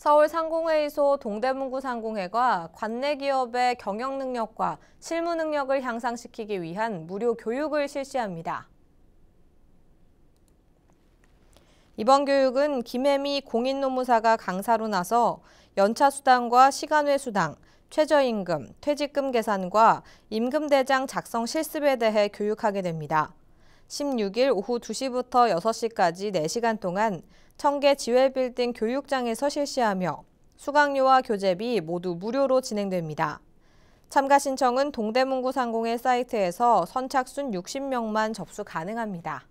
서울 상공회의소 동대문구 상공회가 관내 기업의 경영 능력과 실무 능력을 향상시키기 위한 무료 교육을 실시합니다. 이번 교육은 김혜미 공인노무사가 강사로 나서 연차수당과 시간외수당, 최저임금, 퇴직금 계산과 임금대장 작성 실습에 대해 교육하게 됩니다. 16일 오후 2시부터 6시까지 4시간 동안 청계 지회빌딩 교육장에서 실시하며 수강료와 교재비 모두 무료로 진행됩니다. 참가 신청은 동대문구 상공의 사이트에서 선착순 60명만 접수 가능합니다.